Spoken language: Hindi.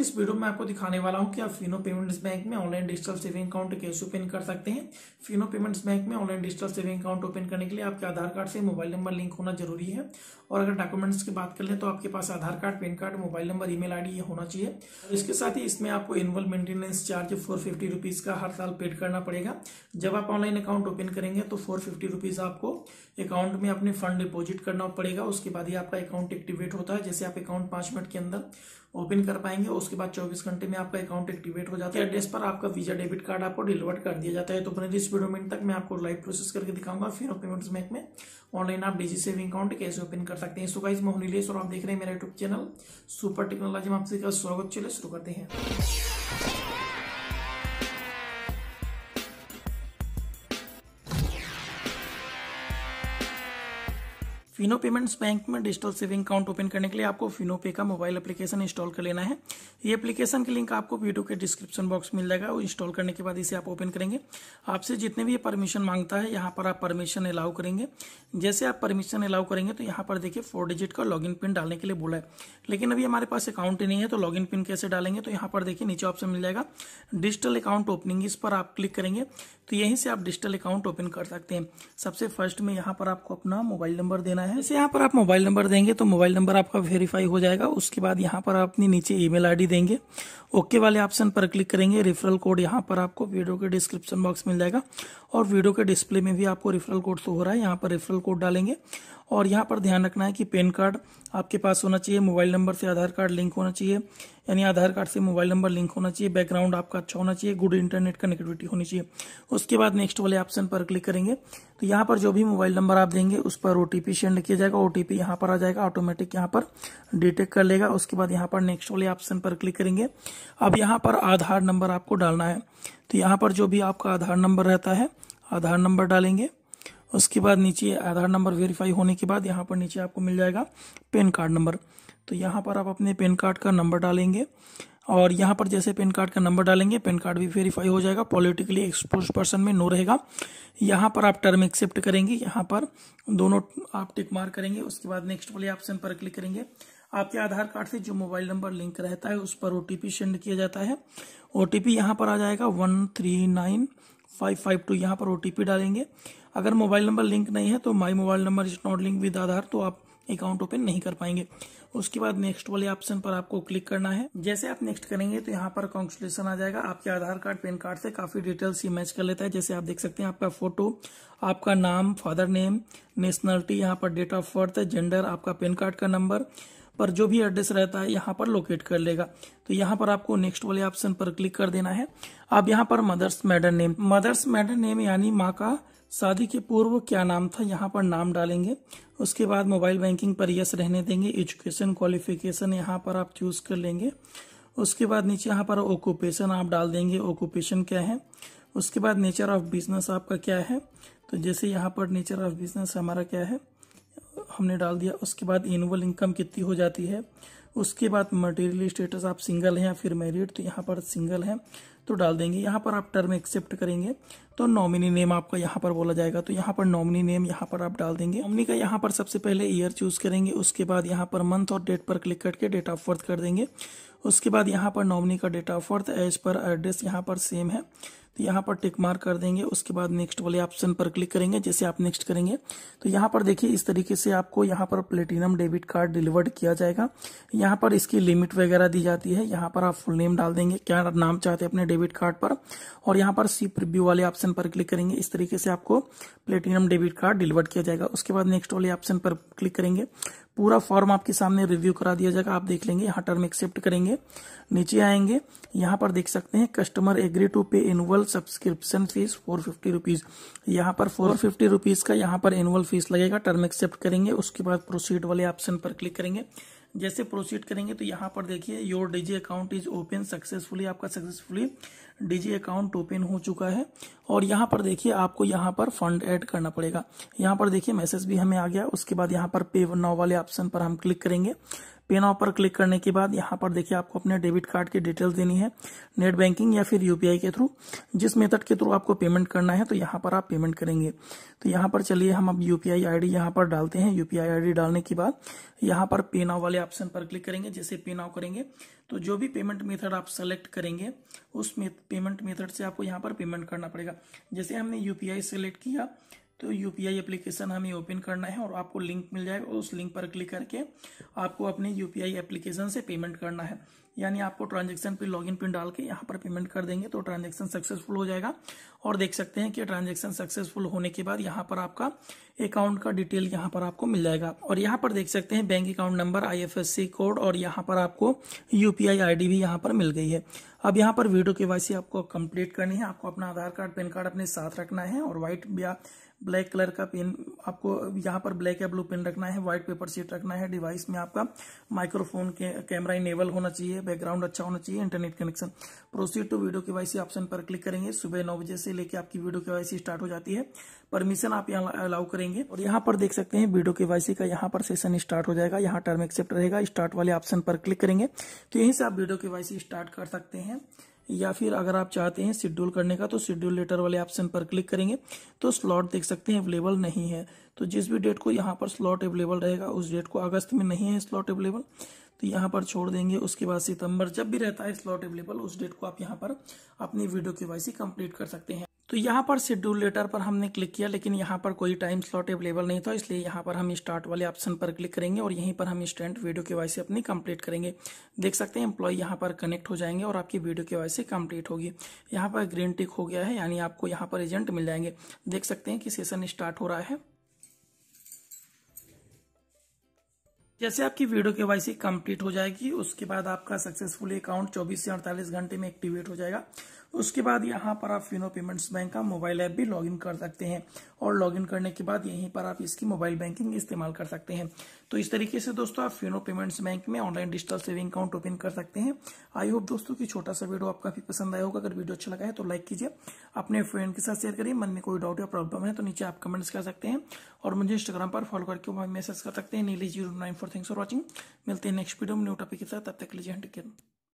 इस वीडियो में आपको दिखाने वाला हूं कि आप फिनो पेमेंट्स बैंक में ऑनलाइन डिजिटल सेविंग अकाउंट कैसे ओपन कर सकते हैं फिनो पेमेंट्स बैंक में online digital saving account open करने के लिए आपके आधार कार्ड से मोबाइल नंबर लिंक होना जरूरी है और अगर डॉक्यूमेंट्स की बात कर लें तो आपके पास Aadhaar card PAN card mobile number email mail ये होना चाहिए इसके साथ ही इसमें आपको annual maintenance charge four fifty rupees का हर साल पेड करना पड़ेगा जब आप ऑनलाइन अकाउंट ओपन करेंगे तो फोर फिफ्टी रुपीज आपको अकाउंट में अपने फंड डिपोजिट करना पड़ेगा उसके बाद ही आपका अकाउंट एक्टिवेट होता है जैसे आप अकाउंट पांच मिनट के अंदर ओपन कर पाएंगे उसके बाद चौबीस घंटे में आपका अकाउंट एक्टिवेट हो जाता है एड्रेस पर आपका वीजा डेबिट कार्ड आपको डिलीवर कर दिया जाता है तो अपने इस वीडियो मिनट तक मैं आपको लाइव प्रोसेस करके दिखाऊंगा फिर पेमेंट्स बैंक में ऑनलाइन आप डिजी सेविंग अकाउंट कैसे ओपन कर सकते हैं सो गाइज मैं नीलेश और आप देख रहे हैं मेरा यूट्यूब चैनल सुपर टेक्नोलॉजी में आपसे स्वागत चले शुरू करते हैं फिनो पेमेंट्स बैंक में डिजिटल सेविंग अकाउंट ओपन करने के लिए आपको फिनो पे का मोबाइल एप्लीकेशन इंस्टॉल कर लेना है ये एप्लीकेशन के लिंक आपको वीडियो के डिस्क्रिप्शन बॉक्स मिल जाएगा और इंस्टॉल करने के बाद इसे आप ओपन करेंगे आपसे जितने भी परमिशन मांगता है यहाँ पर आप परमिशन अलाउ करेंगे जैसे आप परमिशन अलाउ करेंगे तो यहाँ पर देखिए फोर डिजिट का लॉग पिन डालने के लिए बोला है लेकिन अभी हमारे पास अकाउंट ही नहीं है तो लॉग पिन कैसे डालेंगे तो यहाँ पर देखिए नीचे ऑप्शन मिल जाएगा डिजिटल अकाउंट ओपनिंग इस पर आप क्लिक करेंगे तो यहीं से आप डिजिटल अकाउंट ओपन कर सकते हैं सबसे फर्स्ट में यहाँ पर आपको अपना मोबाइल नंबर देना है जैसे तो यहाँ पर आप मोबाइल नंबर देंगे तो मोबाइल नंबर आपका वेरीफाई हो जाएगा उसके बाद यहाँ पर आप अपनी नीचे ईमेल आईडी देंगे ओके वाले ऑप्शन पर क्लिक करेंगे रेफरल कोड यहाँ पर आपको वीडियो के डिस्क्रिप्शन बॉक्स मिल जाएगा और वीडियो के डिस्प्ले में भी आपको रेफरल कोड तो हो रहा है यहाँ पर रेफरल कोड डालेंगे और यहाँ पर ध्यान रखना है कि पैन कार्ड आपके पास होना चाहिए मोबाइल नंबर से आधार कार्ड लिंक होना चाहिए यानी आधार कार्ड से मोबाइल नंबर लिंक होना चाहिए बैकग्राउंड आपका अच्छा होना चाहिए गुड इंटरनेट कनेक्टिविटी होनी चाहिए उसके बाद नेक्स्ट वाले ऑप्शन पर क्लिक करेंगे तो यहाँ पर जो भी मोबाइल नंबर आप देंगे उस पर ओटीपी सेंड किया जाएगा ओटीपी यहाँ पर आ जाएगा ऑटोमेटिक यहाँ पर डिटेक्ट कर लेगा उसके बाद यहाँ पर नेक्स्ट वाले ऑप्शन पर क्लिक करेंगे अब यहाँ पर आधार नंबर आपको डालना है तो यहाँ पर जो भी आपका आधार नंबर रहता है आधार नंबर डालेंगे उसके बाद नीचे आधार नंबर वेरीफाई होने के बाद यहाँ पर नीचे आपको मिल जाएगा पेन कार्ड नंबर तो यहाँ पर आप अपने पेन कार्ड का नंबर डालेंगे और यहाँ पर जैसे पेन कार्ड का नंबर डालेंगे पेन कार्ड भी वेरीफाई हो जाएगा पॉलिटिकली एक्सपोज पर्सन में नो रहेगा यहाँ पर आप टर्म एक्सेप्ट करेंगे यहाँ पर दोनों आप टिक मार करेंगे उसके बाद नेक्स्ट वाले ऑप्शन पर क्लिक करेंगे आपके आधार कार्ड से जो मोबाइल नंबर लिंक रहता है उस पर ओ सेंड किया जाता है ओ टी यहाँ पर आ जाएगा one three nine five five two यहाँ पर ओ डालेंगे अगर मोबाइल नंबर लिंक नहीं है तो my mobile number is not link with Aadhaar तो आप अकाउंट ओपन नहीं कर पाएंगे उसके बाद नेक्स्ट वाले ऑप्शन पर आपको क्लिक करना है जैसे आप नेक्स्ट करेंगे तो यहाँ पर कॉन्सुलेशन आ जाएगा आपके आधार कार्ड पैन कार्ड से काफी डिटेल्स ये मैच कर लेता है जैसे आप देख सकते हैं आपका फोटो आपका नाम फादर नेम नेशनलिटी यहाँ पर डेट ऑफ बर्थ जेंडर आपका पैन कार्ड का नंबर पर जो भी एड्रेस रहता है यहाँ पर लोकेट कर लेगा तो यहाँ पर आपको नेक्स्ट वाले ऑप्शन पर क्लिक कर देना है अब यहाँ पर mother's maiden name mother's maiden name यानी माँ का शादी के पूर्व क्या नाम था यहाँ पर नाम डालेंगे उसके बाद मोबाइल बैंकिंग पर यस रहने देंगे एजुकेशन क्वालिफिकेशन यहाँ पर आप चूज कर लेंगे उसके बाद नीचे यहाँ पर ऑक्यूपेशन आप डाल देंगे ऑक्यूपेशन क्या है उसके बाद नेचर ऑफ बिजनेस आपका क्या है तो जैसे यहाँ पर नेचर ऑफ बिजनेस हमारा क्या है हमने डाल दिया उसके बाद एनुअल इनकम कितनी हो जाती है उसके बाद मटेरियल स्टेटस आप सिंगल हैं या फिर मैरिड तो यहाँ पर सिंगल हैं तो डाल देंगे यहाँ पर आप टर्म एक्सेप्ट करेंगे तो नॉमिनी नेम आपका यहाँ पर बोला जाएगा तो यहाँ पर नॉमिनी नेम यहाँ पर आप डाल देंगे नॉमिनी का यहाँ पर सबसे पहले ईयर चूज करेंगे उसके बाद यहाँ पर मंथ और डेट पर क्लिक करके डेट ऑफ बर्थ कर देंगे उसके बाद यहाँ पर नॉमिनी का date of birth as per address यहाँ पर सेम है तो यहाँ पर टिक मार्क कर देंगे उसके बाद नेक्स्ट वाले ऑप्शन पर क्लिक करेंगे जैसे आप नेक्स्ट करेंगे तो यहाँ पर देखिए इस तरीके से आपको यहाँ पर प्लेटिनम डेबिट कार्ड डिलीवर्ड किया जाएगा यहाँ पर इसकी लिमिट वगैरह दी जाती है यहाँ पर आप फुल नेम डाल देंगे क्या नाम चाहते हैं अपने डेबिट कार्ड पर और यहाँ पर सी प्रिव्यू वाले ऑप्शन पर क्लिक करेंगे इस तरीके से आपको प्लेटिनम डेबिट कार्ड डिलीवर किया जाएगा उसके बाद नेक्स्ट वाले ऑप्शन पर क्लिक करेंगे पूरा फॉर्म आपके सामने रिव्यू करा दिया जाएगा आप देख लेंगे यहाँ टर्म एक्सेप्ट करेंगे नीचे आएंगे यहाँ पर देख सकते हैं customer agree to pay annual subscription fees four fifty rupees यहाँ पर फोर फिफ्टी रुपीज का यहाँ पर एनुअल फीस लगेगा टर्म एक्सेप्ट करेंगे उसके बाद प्रोसीड वाले ऑप्शन पर क्लिक करेंगे जैसे प्रोसीड करेंगे तो यहाँ पर देखिए your DG account is open successfully आपका सक्सेसफुली डीजी अकाउंट ओपन हो चुका है और यहाँ पर देखिए आपको यहाँ पर फंड ऐड करना पड़ेगा यहाँ पर देखिए मैसेज भी हमें आ गया उसके बाद यहाँ पर पे नाव वाले ऑप्शन पर हम क्लिक करेंगे पे नाउ पर क्लिक करने के बाद यहाँ पर देखिए आपको अपने डेबिट कार्ड की डिटेल्स देनी है नेट बैंकिंग या फिर यूपीआई के थ्रू जिस मेथड के थ्रू आपको पेमेंट करना है तो यहाँ पर आप पेमेंट करेंगे तो यहाँ पर चलिए हम अब यूपीआई आईडी यहाँ पर डालते हैं यूपीआई आईडी डालने के बाद यहाँ पर पे नाउ वाले ऑप्शन पर क्लिक करेंगे जैसे पे नाउ करेंगे तो जो भी पेमेंट मेथड आप सेलेक्ट करेंगे उस पेमेंट मेथड से आपको यहाँ पर पेमेंट करना पड़ेगा जैसे हमने यूपीआई सेलेक्ट किया तो यू पी आई एप्लीकेशन हमें ओपन करना है और आपको लिंक मिल जाएगा उस लिंक पर क्लिक करके आपको अपनी यू पी आई एप्लीकेशन से पेमेंट करना है यानी आपको ट्रांजेक्शन पे लॉगिन पिन डाल के यहाँ पर पेमेंट कर देंगे तो ट्रांजेक्शन सक्सेसफुल हो जाएगा और देख सकते हैं कि ट्रांजेक्शन सक्सेसफुल होने के बाद यहाँ पर आपका अकाउंट का डिटेल यहाँ पर आपको मिल जाएगा और यहाँ पर देख सकते हैं bank account number I code और यहाँ पर आपको यूपीआई आईडी भी यहाँ पर मिल गई है अब यहाँ पर वीडियो के वाई आपको कम्प्लीट करनी है आपको अपना आधार कार्ड पेन कार्ड अपने साथ रखना है और व्हाइट ब्लैक कलर का पेन आपको यहाँ पर ब्लैक या ब्लू पेन रखना है व्हाइट पेपर सीट रखना है डिवाइस में आपका माइक्रोफोन के कैमरा इनेबल होना चाहिए बैकग्राउंड अच्छा होना चाहिए internet connection proceed to video K Y option पर क्लिक करेंगे सुबह नौ बजे से लेकर आपकी वीडियो के स्टार्ट हो जाती है परमिशन आप यहाँ अलाउ करेंगे और यहाँ पर देख सकते हैं वीडियो के वाई का यहाँ पर सेशन स्टार्ट हो जाएगा यहाँ टर्म एक्सेप्ट रहेगा स्टार्ट वाले ऑप्शन पर क्लिक करेंगे तो यहीं से आप वीडियो के वाई स्टार्ट कर सकते हैं या फिर अगर आप चाहते हैं शेड्यूल करने का तो शेड्यूल लेटर वाले ऑप्शन पर क्लिक करेंगे तो स्लॉट देख सकते हैं अवेलेबल नहीं है तो जिस भी डेट को यहाँ पर स्लॉट अवेलेबल रहेगा उस डेट को अगस्त में नहीं है स्लॉट अवेलेबल तो यहाँ पर छोड़ देंगे उसके बाद सितंबर जब भी रहता है स्लॉट अवेलेबल उस डेट को आप यहाँ पर अपनी वीडियो के वाई कंप्लीट कर सकते हैं तो यहाँ पर शेड्यूल लेटर पर हमने क्लिक किया लेकिन यहाँ पर कोई टाइम स्लॉट अवेलेबल नहीं था इसलिए यहाँ पर हम स्टार्ट वाले ऑप्शन पर क्लिक करेंगे और यहीं पर हम इंस्टेंट वीडियो के वाई अपनी कंप्लीट करेंगे देख सकते हैं एम्प्लॉय यहाँ पर कनेक्ट हो जाएंगे और आपकी वीडियो के वाई कंप्लीट होगी यहाँ पर ग्रीन टिक हो गया है यानी आपको यहाँ पर एजेंट मिल जाएंगे देख सकते हैं कि सेशन स्टार्ट हो रहा है जैसे आपकी वीडियो के वाई कंप्लीट हो जाएगी उसके बाद आपका सक्सेसफुल अकाउंट 24 से 48 घंटे में एक्टिवेट हो जाएगा उसके बाद यहाँ पर आप फिनो पेमेंट्स बैंक का मोबाइल ऐप भी लॉगिन कर सकते हैं और लॉगिन करने के बाद यहीं पर आप इसकी मोबाइल बैंकिंग इस्तेमाल कर सकते हैं तो इस तरीके से दोस्तों आप फिनो पेमेंट्स बैंक में online digital saving account open कर सकते हैं आई होप दोस्तों की छोटा सा वीडियो आपका भी पसंद आया होगा अगर वीडियो अच्छा लगा है तो लाइक कीजिए अपने फ्रेंड के साथ शेयर करिए मन में कोई डाउट या प्रॉब्लम है तो नीचे आप कमेंट्स कर सकते हैं और मुझे इंस्टाग्राम पर फॉलो करके मैसेज कर सकते हैं नीली zero nine four thanks for watching मिलते हैं नेक्स्ट वीडियो में न्यू टॉपिक के साथ तब तक लीजिए हंड